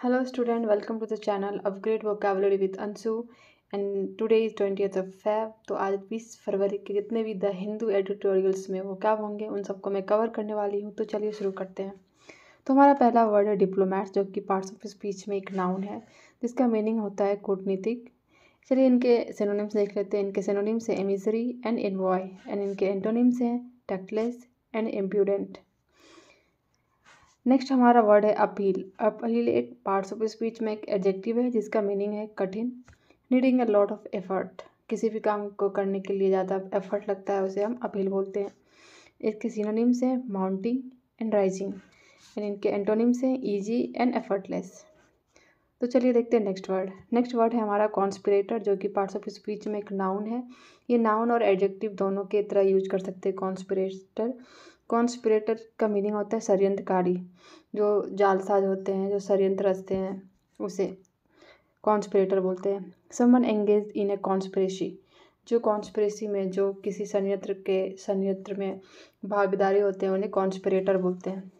Hello student, welcome to the channel Upgrade Vocabulary with Ansu and today is 20th of Feb तो आज 20 फरवरी के जितने भी the Hindu editorials में वो क्या होंगे उन सबको मैं कवर करने वाली हूँ तो चलिए शुरू करते हैं तो हमारा पहला वर्ड है डिप्लोमैट जो कि पार्ट्स ऑफ स्पीच में एक नाउन है जिसका मीनिंग होता है कूटनीतिक चलिए इनके सेनोनिम्स देख लेते हैं इनके सेनोनिम्स है एमिजरी एंड इन्वॉय एंड इनके एंटोनिम्स हैं टेक्टलेस एंड एम्प्यूडेंट नेक्स्ट हमारा वर्ड है अपील अपील एक पार्ट्स ऑफ स्पीच में एक एडजेक्टिव है जिसका मीनिंग है कठिन needing a lot of effort किसी भी काम को करने के लिए ज़्यादा एफर्ट लगता है उसे हम अपील बोलते हैं इसके सीनोनिम्स हैं माउंटिंग एंड राइजिंग एंड इनके एंटोनिम्स हैं ईजी एंड एफर्टलेस तो चलिए देखते हैं नेक्स्ट वर्ड नेक्स्ट वर्ड है हमारा कॉन्स्पिरेटर जो कि पार्ट्स ऑफ स्पीच में एक नाउन है ये नाउन और एडजेक्टिव दोनों के तरह यूज कर सकते हैं कॉन्स्पिरेटर कॉन्स्पिरेटर का मीनिंग होता है षडयंत्रकारी जो जालसाज होते हैं जो षडयंत्र रचते हैं उसे कॉन्स्पिरेटर बोलते हैं someone engage in a conspiracy जो कॉन्स्परेसी में जो किसी संयंत्र के संयंत्र में भागीदारी होते हैं उन्हें कॉन्स्परेटर बोलते हैं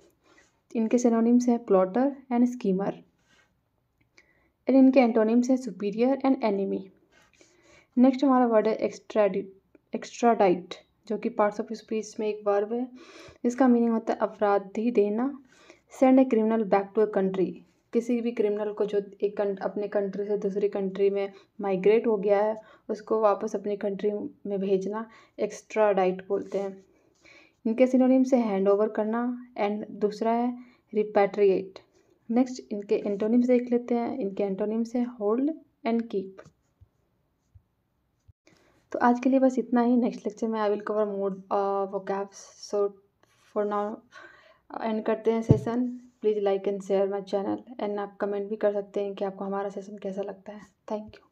इनके सिनोनिम्स हैं प्लॉटर एंड स्कीमर एंड इनके एंटोनिम्स हैं सुपीरियर एंड एनिमी नेक्स्ट हमारा वर्ड है एक्स्ट्राडि एक्स्ट्राडाइट जो कि पार्ट्स ऑफ स्पीच में एक वर्ब है इसका मीनिंग होता है अपराधी देना send a criminal back to a country किसी भी क्रिमिनल को जो एक अपने कंट्री से दूसरी कंट्री में माइग्रेट हो गया है उसको वापस अपनी कंट्री में भेजना एक्स्ट्राडाइट बोलते हैं इनके सिनोनिम से हैंड ओवर करना एंड दूसरा है रिपेट्रिएट नेक्स्ट इनके एंटोनिम्स देख लेते हैं इनके एंटोनिम्स हैं होल्ड एंड कीप तो आज के लिए बस इतना ही नेक्स्ट लेक्चर में I will cover mode caps so for now end करते हैं session please like and share my channel and आप कमेंट भी कर सकते हैं कि आपको हमारा सेशन कैसा लगता है थैंक यू